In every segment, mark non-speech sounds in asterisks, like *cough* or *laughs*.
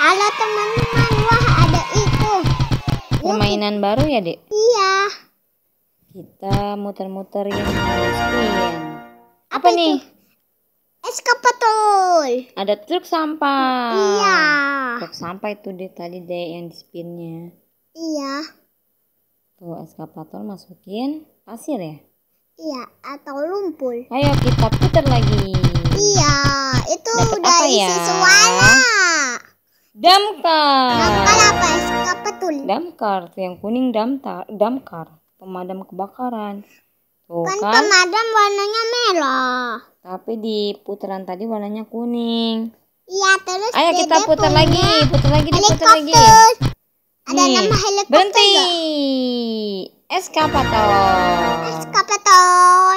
Halo teman-teman, wah ada itu. Permainan baru ya, Dek? Iya. Kita muter-muter yang screen. Apa, Apa nih? Eskapatul. Ada truk sampah. Iya. Truk sampah itu deh tadi deh yang di spinnya. Iya. Tuh eskapator masukin pasir ya? Iya, atau lumpur. Ayo kita putar lagi. Iya, itu Dapet udah isi ya? suara. Damkar. Damkar apa? Apa tuh? Damkar, tuh yang kuning damkar, damkar, pemadam kebakaran. Tuh kan, kan pemadam warnanya merah. Tapi di putaran tadi warnanya kuning. Iya, terus Ayo kita putar lagi, putar lagi, putar lagi. Ada Nih, nama helikopter. Berhenti. Eskapator. Eskapator.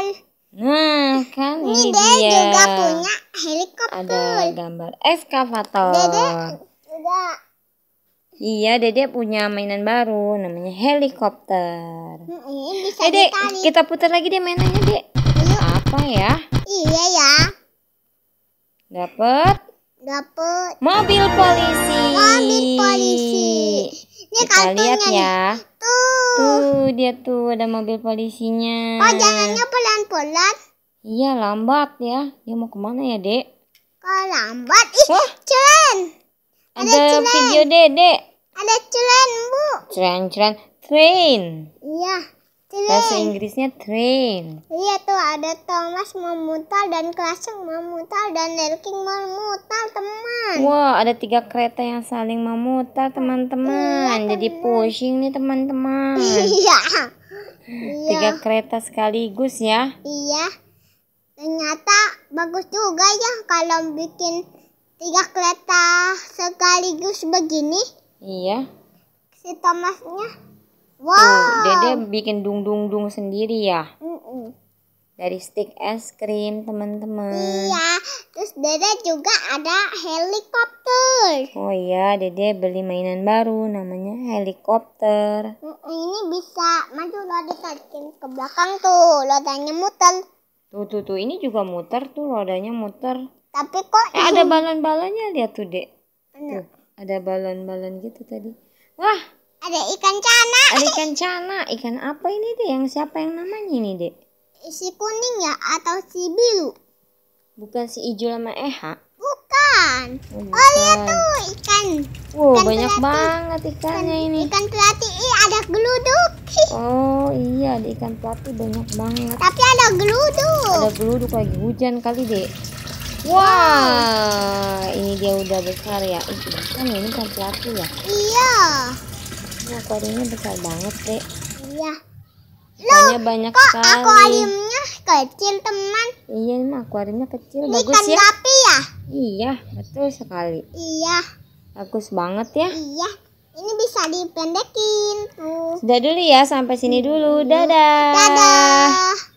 Nah, kan ini, ini dia. juga punya helikopter. Ada gambar eskavator. Dede Iya, Dedek punya mainan baru namanya helikopter. Ini bisa eh, kita putar lagi deh mainannya, Dek. Apa ya? Iya ya. Dapat? Dapat. Mobil polisi. Mobil polisi. Ini kita lihat ya. Tuh. Tuh, dia tuh ada mobil polisinya. Oh, jalannya pelan-pelan. Iya, lambat ya. Dia mau kemana ya, Dek? Kalau lambat, ih, Ayo dedek. Ada tren bu. tren tren train. Iya. Train. Bahasa Inggrisnya train. Iya tuh ada Thomas memutar dan Klaseng memutar dan Nelking memutar teman. Wah ada tiga kereta yang saling memutar teman-teman. Iya, Jadi pushing pusing nih teman-teman. *laughs* Iya. iya. tiga iya. kereta sekaligus ya. Iya. Ternyata bagus juga ya kalau bikin tiga kereta sekaligus begini? Iya. Si Thomasnya. Wow. Tuh, Dede bikin dung-dung-dung sendiri ya. Mm -mm. Dari stick es krim, teman-teman. Iya. Terus Dede juga ada helikopter. Oh iya, Dede beli mainan baru namanya helikopter. ini bisa maju roda tajam ke belakang tuh, rodanya muter. Tuh, tuh, tuh. Ini juga muter tuh, rodanya muter tapi kok eh, ada balon-balonnya lihat tuh dek tuh, ada balon-balon gitu tadi wah ada ikan cana ada ikan cana ikan apa ini dek yang siapa yang namanya ini dek si kuning ya atau si biru bukan si hijau sama Eha eh, bukan oh, bukan. oh lihat tuh ikan wow ikan banyak pelati. banget ikannya ikan, ini ikan pelati Ih, ada geluduk oh iya ada ikan pelati banyak banget tapi ada geluduk ada geluduk lagi hujan kali dek Wah, ini dia udah besar ya. Ih, kan ini kan pelaku ya? Iya. Nah, akuariumnya besar banget, deh. Iya. Banyak banyak kok akuariumnya kecil, teman? Iya, ini akuariumnya kecil. Ini Bagus ya. kan ya? rapi ya? Iya, betul sekali. Iya. Bagus banget ya? Iya. Ini bisa dipendekin tuh. Sudah dulu ya, sampai sini dulu. Dadah. Dadah.